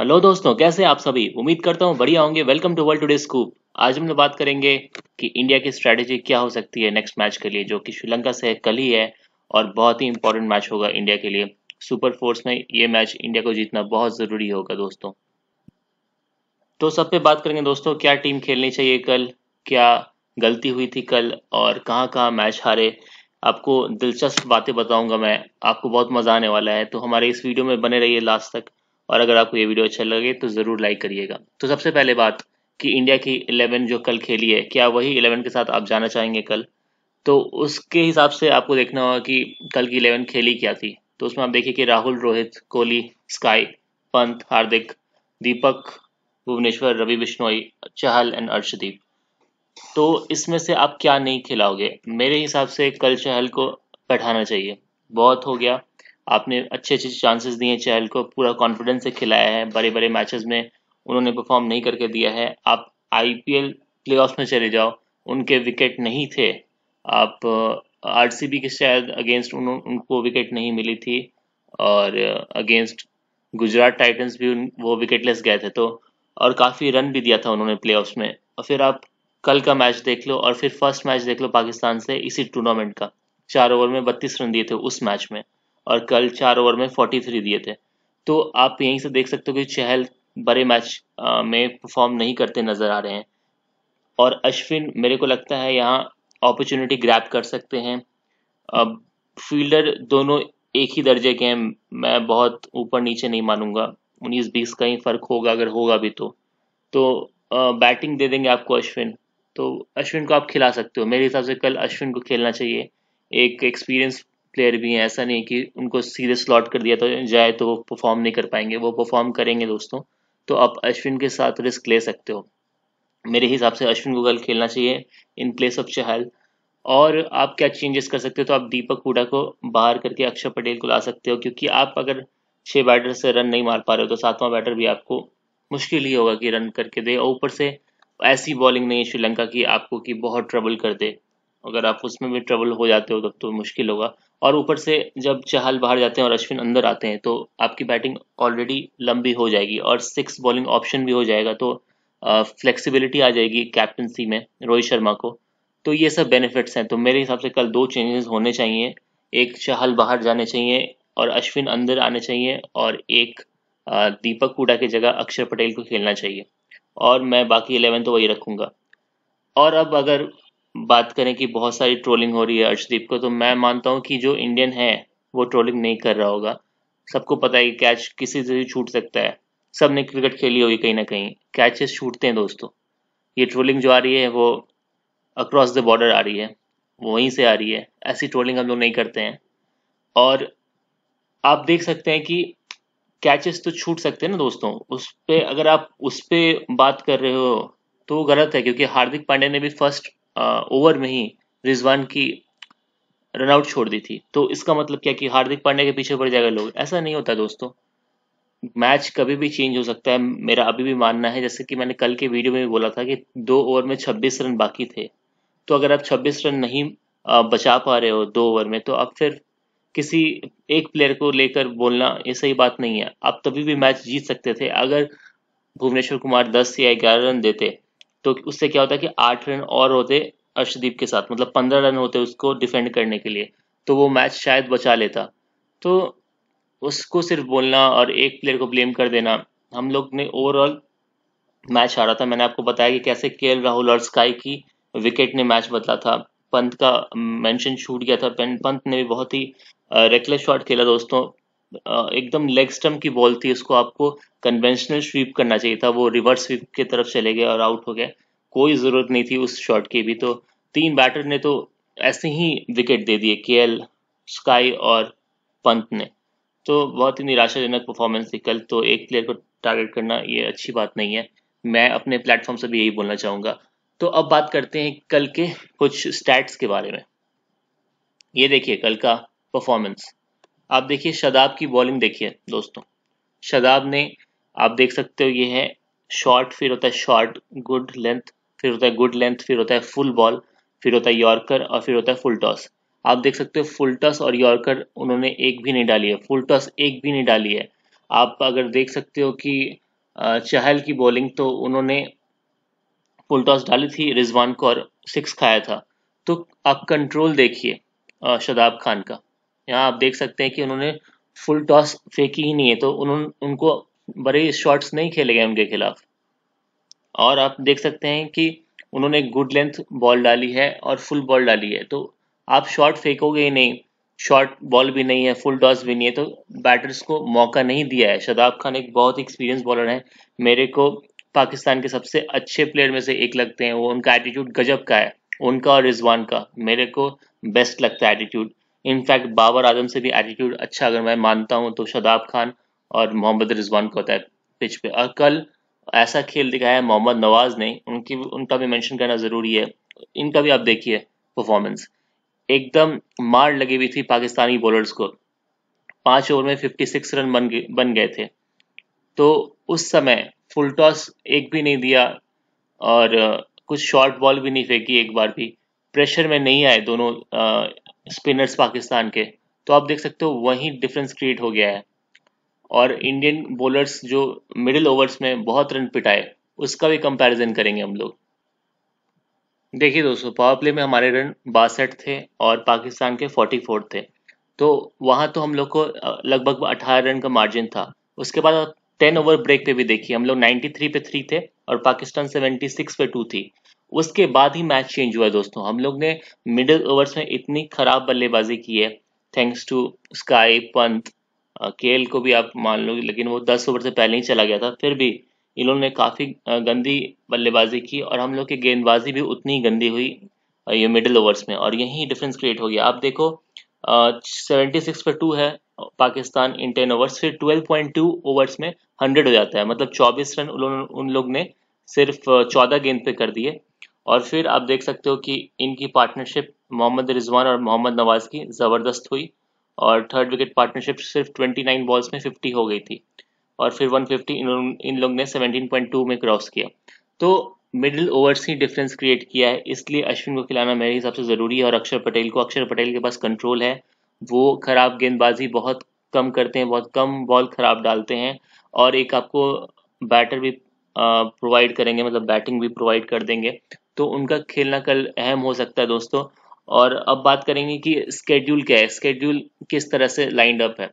hello दोस्तों कैसे आप सभी उम्मीद करता हूँ बढ़िया होंगे welcome to world today scoop आज हम लोग बात करेंगे कि इंडिया की स्ट्रैटेजी क्या हो सकती है नेक्स्ट मैच के लिए जो कि श्रीलंका से कल ही है और बहुत ही इंपॉर्टेंट मैच होगा इंडिया के लिए सुपर फोर्स में ये मैच इंडिया को जीतना बहुत ज़रूरी होगा दोस्तों तो सब पे बात करेंगे दोस्तों क्या टीम खेलनी चाहिए कल क्या गलती हुई थी कल और कहाँ कहाँ मैच हारे आपको दिलचस्प बातें बताऊंगा मैं आपको बहुत मज़ा आने वाला है तो हमारे इस वीडियो में बने रहिए लास्ट तक और अगर आपको ये वीडियो अच्छा लगे तो ज़रूर लाइक करिएगा तो सबसे पहले बात कि इंडिया की इलेवन जो कल खेली है क्या वही इलेवन के साथ आप जाना चाहेंगे कल तो उसके हिसाब से आपको देखना होगा कि कल की इलेवन खेली क्या थी तो उसमें आप देखिए कि राहुल रोहित कोहली स्काई पंत हार्दिक दीपक भुवनेश्वर रवि बिश्नोई चहल एंड अर्शदीप तो इसमें से आप क्या नहीं खिलाओगे मेरे हिसाब से कल चहल को बैठाना चाहिए बहुत हो गया आपने अच्छे अच्छे चांसेस दिए चहल को पूरा कॉन्फिडेंस से खिलाया है बड़े बड़े मैचेस में उन्होंने परफॉर्म नहीं करके दिया है आप आईपीएल प्लेऑफ्स में चले जाओ उनके विकेट नहीं थे आप आरसीबी uh, के शायद अगेंस्ट उन, उनको विकेट नहीं मिली थी और अगेंस्ट uh, गुजरात टाइटंस भी उन, वो विकेटलेस गए थे तो और काफ़ी रन भी दिया था उन्होंने प्ले में और फिर आप कल का मैच देख लो और फिर फर्स्ट मैच देख लो पाकिस्तान से इसी टूर्नामेंट का चार ओवर में बत्तीस रन दिए थे उस मैच में और कल चार ओवर में फोर्टी थ्री दिए थे तो आप यहीं से देख सकते हो कि चहल बड़े मैच में परफॉर्म नहीं करते नज़र आ रहे हैं और अश्विन मेरे को लगता है यहाँ अपॉर्चुनिटी ग्रैप कर सकते हैं अब फील्डर दोनों एक ही दर्जे के हैं मैं बहुत ऊपर नीचे नहीं मानूंगा उन्नीस बीस का ही फर्क होगा अगर होगा भी तो तो बैटिंग दे देंगे आपको अश्विन तो अश्विन को आप खिला सकते हो मेरे हिसाब से कल अश्विन को खेलना चाहिए एक एक्सपीरियंस प्लेयर भी हैं ऐसा नहीं कि उनको सीधे स्लॉट कर दिया तो जाए तो वो परफॉर्म नहीं कर पाएंगे वो परफॉर्म करेंगे दोस्तों तो आप अश्विन के साथ रिस्क ले सकते हो मेरे हिसाब से अश्विन को कल खेलना चाहिए इन प्लेस ऑफ चहल और आप क्या चेंजेस कर सकते हो तो आप दीपक हुडा को बाहर करके अक्षर पटेल को ला सकते हो क्योंकि आप अगर छः बैटर से रन नहीं मार पा रहे हो तो सातवां बैटर भी आपको मुश्किल ही होगा कि रन करके दे और ऊपर से ऐसी बॉलिंग नहीं है श्रीलंका की आपको कि बहुत ट्रबल कर दे अगर आप उसमें भी ट्रबल हो जाते हो तब तो मुश्किल होगा और ऊपर से जब चहल बाहर जाते हैं और अश्विन अंदर आते हैं तो आपकी बैटिंग ऑलरेडी लंबी हो जाएगी और सिक्स बॉलिंग ऑप्शन भी हो जाएगा तो फ्लेक्सिबिलिटी आ जाएगी कैप्टनसी में रोहित शर्मा को तो ये सब बेनिफिट्स हैं तो मेरे हिसाब से कल दो चेंजेस होने चाहिए एक चहल बाहर जाने चाहिए और अश्विन अंदर आने चाहिए और एक दीपक कूडा की जगह अक्षर पटेल को खेलना चाहिए और मैं बाकी इलेवन तो वही रखूँगा और अब अगर बात करें कि बहुत सारी ट्रोलिंग हो रही है अर्शदीप को तो मैं मानता हूँ कि जो इंडियन है वो ट्रोलिंग नहीं कर रहा होगा सबको पता है कि कैच किसी से भी छूट सकता है सब ने क्रिकेट खेली होगी कहीं ना कहीं कैचेस छूटते हैं दोस्तों ये ट्रोलिंग जो आ रही है वो अक्रॉस द बॉर्डर आ रही है वहीं से आ रही है ऐसी ट्रोलिंग हम लोग नहीं करते हैं और आप देख सकते हैं कि कैचेस तो छूट सकते हैं ना दोस्तों उस पर अगर आप उस पर बात कर रहे हो तो वो गलत है क्योंकि हार्दिक पांडे ने भी फर्स्ट ओवर में ही रिजवान की रनआउट छोड़ दी थी तो इसका मतलब क्या कि हार्दिक पांड्या के पीछे पड़ जाएगा लोग ऐसा नहीं होता दोस्तों मैच कभी भी चेंज हो सकता है मेरा अभी भी मानना है जैसे कि मैंने कल के वीडियो में भी बोला था कि दो ओवर में 26 रन बाकी थे तो अगर आप 26 रन नहीं बचा पा रहे हो दो ओवर में तो आप फिर किसी एक प्लेयर को लेकर बोलना ये सही बात नहीं है आप तभी भी मैच जीत सकते थे अगर भुवनेश्वर कुमार 10 या 11 रन देते तो उससे क्या होता है कि आठ रन और होते अर्षदीप के साथ मतलब पंद्रह रन होते उसको डिफेंड करने के लिए तो वो मैच शायद बचा लेता तो उसको सिर्फ बोलना और एक प्लेयर को ब्लेम कर देना हम लोग ने ओवरऑल मैच हारा था मैंने आपको बताया कि कैसे के राहुल और स्काई की विकेट ने मैच बदला था पंत का मेंशन छूट गया था पंत ने भी बहुत ही रेकलेस शॉट खेला दोस्तों एकदम लेग स्टम्प की बॉल थी उसको आपको कन्वेंशनल स्वीप करना चाहिए था वो रिवर्स स्वीप की तरफ चले गए और आउट हो गया कोई ज़रूरत नहीं थी उस शॉट की भी तो तीन बैटर ने तो ऐसे ही विकेट दे दिए के स्काई और पंत ने तो बहुत ही निराशाजनक परफॉर्मेंस थी कल तो एक प्लेयर को टारगेट करना ये अच्छी बात नहीं है मैं अपने प्लेटफॉर्म से भी यही बोलना चाहूंगा तो अब बात करते हैं कल के कुछ स्टैट्स के बारे में ये देखिए कल का परफॉर्मेंस आप देखिए शदाब की बॉलिंग देखिए दोस्तों शदाब ने आप देख सकते हो ये है शॉर्ट फिर होता है शॉर्ट गुड लेंथ फिर होता है गुड लेंथ फिर होता है फुल बॉल फिर होता है यॉर्कर और फिर होता है फुल टॉस आप देख सकते हो फुल टॉस और यॉर्कर उन्होंने एक भी नहीं डाली है फुल टॉस एक भी नहीं डाली है आप अगर देख सकते हो कि चहल की बॉलिंग तो उन्होंने फुल टॉस डाली थी रिजवान को और सिक्स खाया था तो आप कंट्रोल देखिए शदाब खान का यहाँ आप देख सकते हैं कि उन्होंने फुल टॉस फेंकी ही नहीं है तो उन्होंने उनको बड़े शॉट्स नहीं खेले गए उनके खिलाफ और आप देख सकते हैं कि उन्होंने गुड लेंथ बॉल डाली है और फुल बॉल डाली है तो आप शॉट फेंकोगे ही नहीं शॉर्ट बॉल भी नहीं है फुल टॉस भी नहीं है तो बैटर्स को मौका नहीं दिया है शदाब खान एक बहुत एक्सपीरियंस बॉलर है मेरे को पाकिस्तान के सबसे अच्छे प्लेयर में से एक लगते हैं वो उनका एटीट्यूड गजब का है उनका और रिजवान का मेरे को बेस्ट लगता है एटीट्यूड इनफैक्ट बाबर आजम से भी एटीट्यूड अच्छा अगर मैं मानता हूँ तो शदाब खान और मोहम्मद रिजवान को होता है पिच पे और कल ऐसा खेल दिखाया है मोहम्मद नवाज ने उनकी उनका भी मेंशन करना ज़रूरी है इनका भी आप देखिए परफॉर्मेंस एकदम मार लगी हुई थी पाकिस्तानी बॉलर्स को पांच ओवर में 56 रन बन गए बन गए थे तो उस समय फुल टॉस एक भी नहीं दिया और कुछ शॉर्ट बॉल भी नहीं फेंकी एक बार भी प्रेशर में नहीं आए दोनों स्पिनर्स पाकिस्तान के तो आप देख सकते हो वही डिफरेंस क्रिएट हो गया है और इंडियन बॉलर्स जो मिडिल ओवर्स में बहुत रन पिटाए उसका भी कंपैरिजन करेंगे हम लोग देखिए दोस्तों पावर प्ले में हमारे रन बासठ थे और पाकिस्तान के 44 थे तो वहाँ तो हम लोग को लगभग 18 रन का मार्जिन था उसके बाद टेन 10 ओवर ब्रेक पे भी देखिए हम लोग 93 पे थ्री थे और पाकिस्तान 76 पे टू थी उसके बाद ही मैच चेंज हुआ दोस्तों हम लोग ने मिडिल ओवर्स में इतनी खराब बल्लेबाजी की है थैंक्स टू स्काई पंत के को भी आप मान लो लेकिन वो दस ओवर से पहले ही चला गया था फिर भी इन्होंने काफ़ी uh, गंदी बल्लेबाजी की और हम लोग की गेंदबाजी भी उतनी गंदी हुई uh, ये मिडिल ओवर्स में और यही डिफरेंस क्रिएट हो गया आप देखो सेवेंटी सिक्स पर टू है पाकिस्तान इन टेन ओवर्स फिर ट्वेल्व पॉइंट टू ओवर्स में हंड्रेड हो जाता है मतलब चौबीस रन उन लोग ने सिर्फ uh, चौदह गेंद पे कर दिए और फिर आप देख सकते हो कि इनकी पार्टनरशिप मोहम्मद रिजवान और मोहम्मद नवाज की ज़बरदस्त हुई और थर्ड विकेट पार्टनरशिप सिर्फ 29 बॉल्स में 50 हो गई थी और फिर 150 इन इन लोग ने 17.2 में क्रॉस किया तो मिडिल ओवर्स ही डिफरेंस क्रिएट किया है इसलिए अश्विन को खिलाना मेरे हिसाब से ज़रूरी है और अक्षर पटेल को अक्षर पटेल के पास कंट्रोल है वो ख़राब गेंदबाजी बहुत कम करते हैं बहुत कम बॉल ख़राब डालते हैं और एक आपको बैटर भी प्रोवाइड करेंगे मतलब बैटिंग भी प्रोवाइड कर देंगे तो उनका खेलना कल अहम हो सकता है दोस्तों और अब बात करेंगे कि स्केड्यूल क्या है स्केड्यूल किस तरह से लाइंड अप है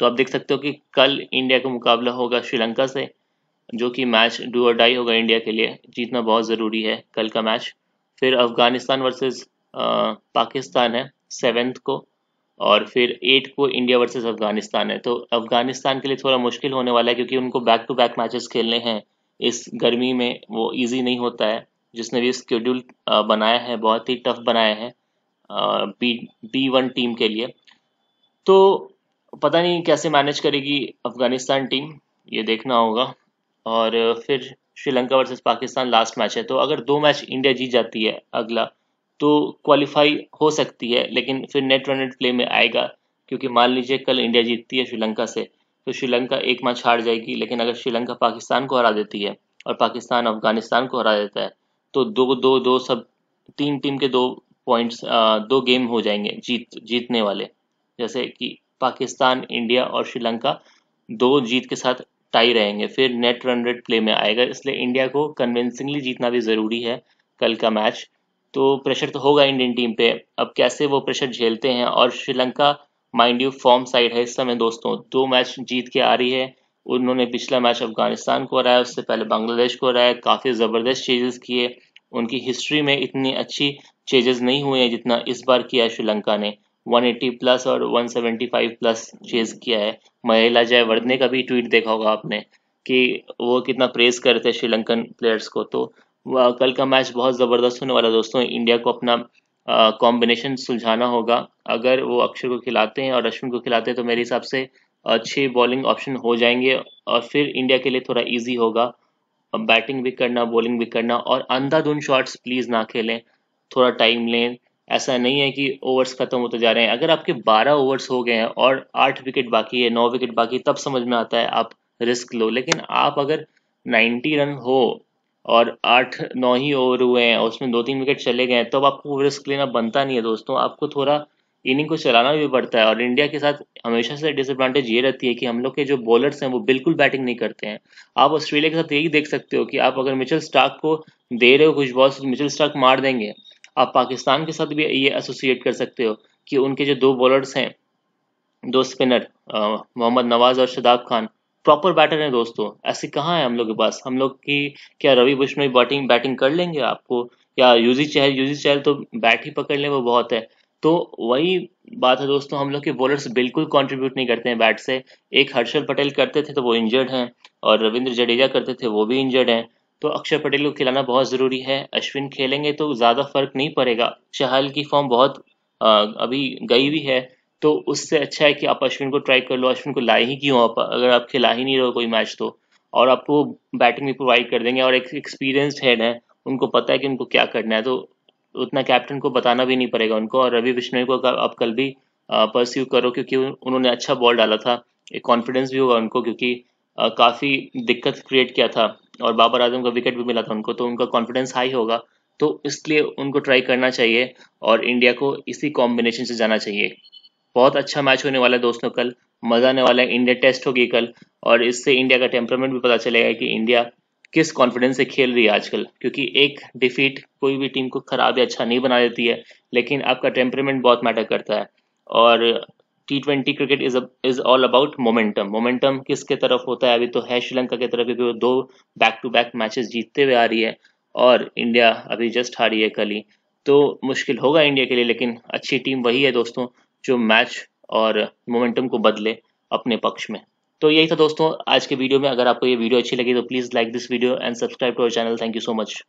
तो आप देख सकते हो कि कल इंडिया का मुकाबला होगा श्रीलंका से जो कि मैच डू और डाई होगा इंडिया के लिए जीतना बहुत ज़रूरी है कल का मैच फिर अफगानिस्तान वर्सेस पाकिस्तान है सेवेंथ को और फिर एट को इंडिया वर्सेस अफगानिस्तान है तो अफगानिस्तान के लिए थोड़ा मुश्किल होने वाला है क्योंकि उनको बैक टू बैक मैचेस खेलने हैं इस गर्मी में वो इजी नहीं होता है जिसने भी स्केड्यूल बनाया है बहुत ही टफ बनाया है बी बी वन टीम के लिए तो पता नहीं कैसे मैनेज करेगी अफगानिस्तान टीम ये देखना होगा और फिर Sri Lanka versus Pakistan last match है तो अगर दो मैच इंडिया जीत जाती है अगला तो क्वालिफाई हो सकती है लेकिन फिर नेट रन नेट प्ले में आएगा क्योंकि मान लीजिए कल इंडिया जीतती है श्रीलंका से तो श्रीलंका एक मैच हार जाएगी लेकिन अगर श्रीलंका पाकिस्तान को हरा देती है और पाकिस्तान अफगानिस्तान को हरा देता है तो दो दो दो सब तीन टीम के दो पॉइंट्स दो गेम हो जाएंगे जीत जीतने वाले जैसे कि पाकिस्तान इंडिया और श्रीलंका दो जीत के साथ टाई रहेंगे फिर नेट रन रेट प्ले में आएगा इसलिए इंडिया को कन्विंसिंगली जीतना भी ज़रूरी है कल का मैच तो प्रेशर तो होगा इंडियन टीम पे अब कैसे वो प्रेशर झेलते हैं और Sri Lanka mind you form side है इस समय दोस्तों दो मैच जीत के आ रही है उन्होंने पिछला मैच अफगानिस्तान को हराया उससे पहले बांग्लादेश को हराया काफ़ी ज़बरदस्त चेजेस किए उनकी हिस्ट्री में इतनी अच्छी चेजेस नहीं हुए हैं जितना इस बार किया है श्रीलंका ने 180 प्लस और 175 प्लस चेज किया है महिला जयवर्धने का भी ट्वीट देखा होगा आपने कि वो कितना प्रेस करते हैं श्रीलंकन प्लेयर्स को तो कल का मैच बहुत ज़बरदस्त होने वाला दोस्तों इंडिया को अपना कॉम्बिनेशन सुलझाना होगा अगर वो अक्षर को खिलाते हैं और अश्विन को खिलाते हैं तो मेरे हिसाब से अच्छे बॉलिंग ऑप्शन हो जाएंगे और फिर इंडिया के लिए थोड़ा इजी होगा बैटिंग भी करना बॉलिंग भी करना और अंधाधुन शॉट्स प्लीज़ ना खेलें थोड़ा टाइम लें ऐसा नहीं है कि ओवर्स खत्म होते जा रहे हैं अगर आपके 12 ओवर्स हो गए हैं और 8 विकेट बाकी है 9 विकेट बाकी तब समझ में आता है आप रिस्क लो लेकिन आप अगर 90 रन हो और 8 9 ही ओवर हुए हैं उसमें दो तीन विकेट चले गए हैं तब तो आपको रिस्क लेना बनता नहीं है दोस्तों आपको थोड़ा इनिंग को चलाना भी पड़ता है और इंडिया के साथ हमेशा से डिसएडवांटेज ये रहती है कि हम लोग के जो बॉलर्स हैं वो बिल्कुल बैटिंग नहीं करते हैं आप ऑस्ट्रेलिया के साथ यही देख सकते हो कि आप अगर मिचल स्टार्क को दे रहे हो कुछ बॉल्स मिचल स्टार्क मार देंगे आप पाकिस्तान के साथ भी ये एसोसिएट कर सकते हो कि उनके जो दो बॉलर्स हैं दो स्पिनर मोहम्मद नवाज और शदाब खान प्रॉपर बैटर हैं दोस्तों ऐसे कहाँ है हम लोग के पास हम लोग की क्या रवि बिश्नोई बैटिंग बैटिंग कर लेंगे आपको या यूजी चहल यूजी चहल तो बैट ही पकड़ लें वो बहुत है तो वही बात है दोस्तों हम लोग के बॉलर्स बिल्कुल कंट्रीब्यूट नहीं करते हैं बैट से एक हर्षल पटेल करते थे तो वो इंजर्ड हैं और रविंद्र जडेजा करते थे वो भी इंजर्ड हैं तो अक्षर पटेल को खिलाना बहुत ज़रूरी है अश्विन खेलेंगे तो ज़्यादा फर्क नहीं पड़ेगा चहल की फॉर्म बहुत आ, अभी गई हुई है तो उससे अच्छा है कि आप अश्विन को ट्राई कर लो अश्विन को लाए ही क्यों आप अगर आप खिला ही नहीं रहो कोई मैच तो और आपको बैटिंग भी प्रोवाइड कर देंगे और एक एक्सपीरियंस हेड है उनको पता है कि उनको क्या करना है तो उतना कैप्टन को बताना भी नहीं पड़ेगा उनको और रवि बिश्नोई को आप कल भी परस्यू करो क्योंकि उन्होंने अच्छा बॉल डाला था एक कॉन्फिडेंस भी होगा उनको क्योंकि काफ़ी दिक्कत क्रिएट किया था और बाबर आजम का विकेट भी मिला था उनको तो उनका कॉन्फिडेंस हाई होगा तो इसलिए उनको ट्राई करना चाहिए और इंडिया को इसी कॉम्बिनेशन से जाना चाहिए बहुत अच्छा मैच होने वाला है दोस्तों कल मज़ा आने वाला है इंडिया टेस्ट होगी कल और इससे इंडिया का टेम्परमेंट भी पता चलेगा कि इंडिया किस कॉन्फिडेंस से खेल रही है आजकल क्योंकि एक डिफीट कोई भी टीम को खराब या अच्छा नहीं बना देती है लेकिन आपका टेम्परेमेंट बहुत मैटर करता है और T twenty cricket is is all about momentum momentum किसके तरफ होता है अभी तो है श्रीलंका की तरफ क्योंकि वो दो बैक टू बैक मैचेस जीतते हुए आ रही है और इंडिया अभी जस्ट हारी है कल ही तो मुश्किल होगा इंडिया के लिए लेकिन अच्छी टीम वही है दोस्तों जो मैच और मोमेंटम को बदले अपने पक्ष में तो यही था दोस्तों आज के वीडियो में अगर आपको ये वीडियो अच्छी लगी तो please like this video and subscribe to our channel thank you so much